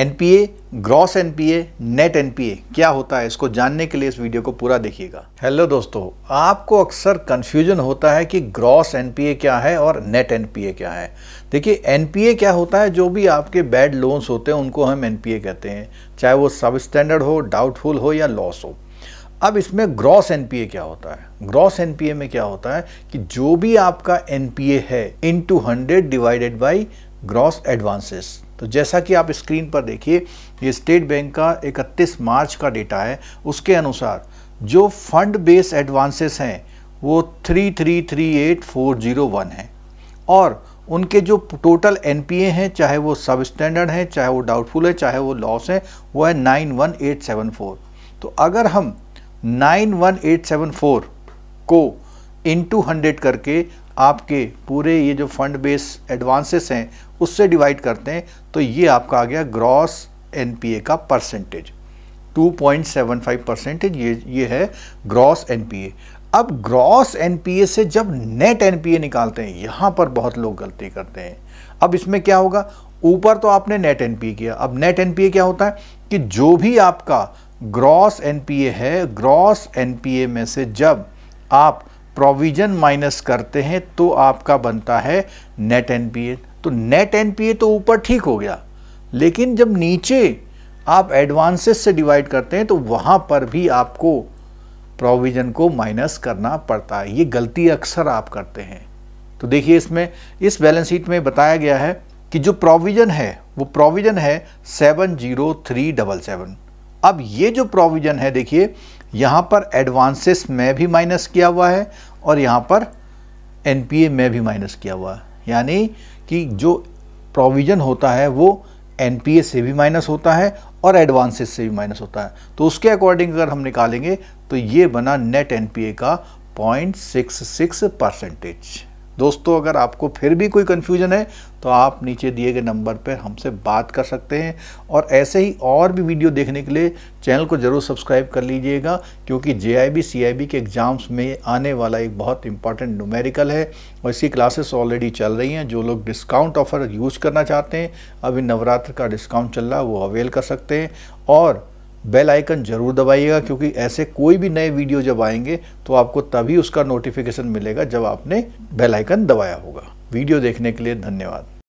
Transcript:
NPA gross NPA net NPA क्या होता है इसको जानने के लिए इस वीडियो को पूरा देखिएगा हेलो दोस्तों आपको अक्सर कन्फ्यूजन होता है कि ग्रॉस एनपीए क्या है और नेट एनपीए क्या है देखिए एनपीए क्या होता है जो भी आपके बैड लोन्स होते हैं उनको हम एनपीए कहते हैं चाहे वो सब स्टैंडर्ड हो डाउटफुल हो या लॉस हो अब इसमें ग्रॉस एनपीए क्या होता है ग्रॉस एनपीए में क्या होता है कि जो भी आपका एनपीए है into hundred divided by gross advances तो जैसा कि आप स्क्रीन पर देखिए ये स्टेट बैंक का 31 मार्च का डेटा है उसके अनुसार जो फंड बेस एडवांसेस हैं वो 3338401 हैं और उनके जो टोटल एनपीए हैं चाहे वो सब स्टैंडर्ड हैं चाहे वो डाउटफुल है चाहे वो लॉस है वो है फोर तो अगर हम फोर को इन टू हंड्रेड करके आपके पूरे ये जो फंड बेस एडवांसेस हैं उससे डिवाइड करते हैं तो ये आपका आ गया ग्रॉस एनपीए का परसेंटेज 2.75 परसेंटेज ये ये है ग्रॉस एनपीए अब ग्रॉस एनपीए से जब नेट एनपीए निकालते हैं यहाँ पर बहुत लोग गलती करते हैं अब इसमें क्या होगा ऊपर तो आपने नेट एनपीए किया अब नेट एनपीए क्या होता है कि जो भी आपका ग्रॉस एनपीए है ग्रॉस एनपीए में से जब आप प्रोविजन माइनस करते हैं तो आपका बनता है नेट एनपीए तो नेट एनपीए तो ऊपर ठीक हो गया लेकिन जब नीचे आप एडवांसेस से डिवाइड करते हैं तो वहां पर भी आपको प्रोविजन को माइनस करना पड़ता है ये गलती अक्सर आप करते हैं तो देखिए इसमें इस बैलेंस शीट में बताया गया है कि जो प्रोविजन है वो प्रोविजन है seven zero three double seven अब ये जो प्रोविजन है देखिए यहाँ पर एडवांसेस में भी माइनस किया हुआ है और यहाँ पर एनपीए में भी माइनस किया हुआ है यानी कि जो प्रोविज़न होता है वो एनपीए से भी माइनस होता है और एडवांसेस से भी माइनस होता है तो उसके अकॉर्डिंग अगर हम निकालेंगे तो ये बना नेट एनपीए का सिक्स परसेंटेज दोस्तों अगर आपको फिर भी कोई कन्फ्यूजन है तो आप नीचे दिए गए नंबर पर हमसे बात कर सकते हैं और ऐसे ही और भी वीडियो देखने के लिए चैनल को ज़रूर सब्सक्राइब कर लीजिएगा क्योंकि जे आई के एग्ज़ाम्स में आने वाला एक बहुत इंपॉर्टेंट न्यूमेरिकल है और इसकी क्लासेस ऑलरेडी चल रही हैं जो लोग डिस्काउंट ऑफ़र यूज करना चाहते हैं अभी नवरात्र का डिस्काउंट चल रहा है वो अवेल कर सकते हैं और बेल आइकन ज़रूर दबाइएगा क्योंकि ऐसे कोई भी नए वीडियो जब आएंगे तो आपको तभी उसका नोटिफिकेशन मिलेगा जब आपने बेल आइकन दबाया होगा वीडियो देखने के लिए धन्यवाद